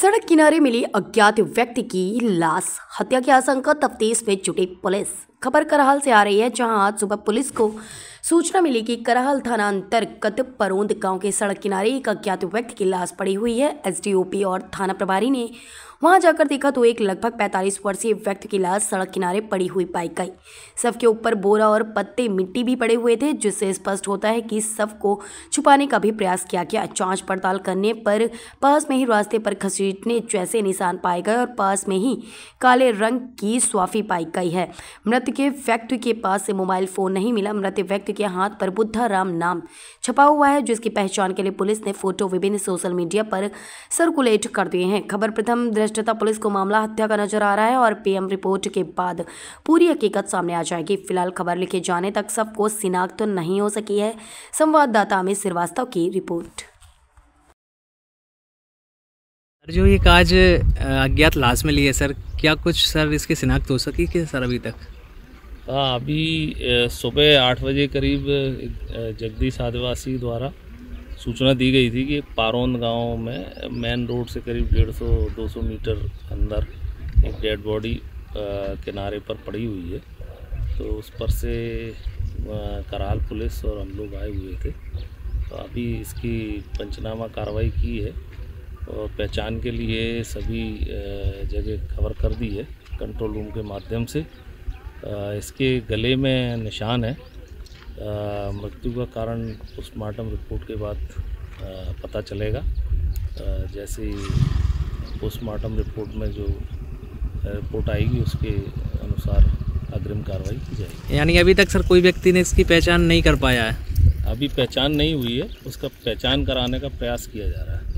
सड़क किनारे मिली अज्ञात व्यक्ति की लाश हत्या की आशंका तफ्तीश में जुटी पुलिस खबर करहाल से आ रही है जहां आज सुबह पुलिस को सूचना मिली कि कराहल थाना अंतर्गत परोंद गांव के सड़क किनारे एक अज्ञात व्यक्ति की लाश पड़ी हुई है एसडीओपी और थाना प्रभारी ने वहां जाकर देखा तो एक लगभग 45 वर्षीय व्यक्ति की लाश सड़क किनारे पड़ी हुई पाई गई सब के ऊपर बोरा और पत्ते मिट्टी भी पड़े हुए थे जिससे स्पष्ट होता है कि सब को छुपाने का भी प्रयास किया गया जांच पड़ताल करने पर पास में ही रास्ते पर खसीटने जैसे निशान पाए गए और पास में ही काले रंग की स्वाफी पाई गई है मृत के व्यक्ति के पास से मोबाइल फोन नहीं मिला मृत व्यक्ति के हाथ पर बुद्धा राम नाम छपा हुआ है जिसकी पहचान के लिए पुलिस ने फोटो विभिन्न सोशल मीडिया पर सर्कुलेट कर दिए हैं खबर प्रथम दृष्टता पुलिस को मामला हत्या का नजर आ रहा है और पीएम रिपोर्ट के बाद पूरी हकीकत सामने आ जाएगी फिलहाल खबर लिखे जाने तक सबको शिनाख्त तो नहीं हो सकी है संवाददाता अमित श्रीवास्तव की रिपोर्ट जो ये काज अज्ञात लाश में लिए सर क्या कुछ सर इसकी शिनाख्त हो सकी कि सर अभी तक हाँ अभी सुबह आठ बजे करीब जगदीश आदिवासी द्वारा सूचना दी गई थी कि पारोन गांव में मेन रोड से करीब डेढ़ सौ दो सौ मीटर अंदर एक डेड बॉडी किनारे पर पड़ी हुई है तो उस पर से कराल पुलिस और हम लोग आए हुए थे तो अभी इसकी पंचनामा कार्रवाई की है और पहचान के लिए सभी जगह कवर कर दी है कंट्रोल रूम के माध्यम से इसके गले में निशान है मृत्यु का कारण पोस्टमार्टम रिपोर्ट के बाद पता चलेगा जैसे पोस्टमार्टम रिपोर्ट में जो रिपोर्ट आएगी उसके अनुसार अग्रिम कार्रवाई की जाएगी यानी अभी तक सर कोई व्यक्ति ने इसकी पहचान नहीं कर पाया है अभी पहचान नहीं हुई है उसका पहचान कराने का प्रयास किया जा रहा है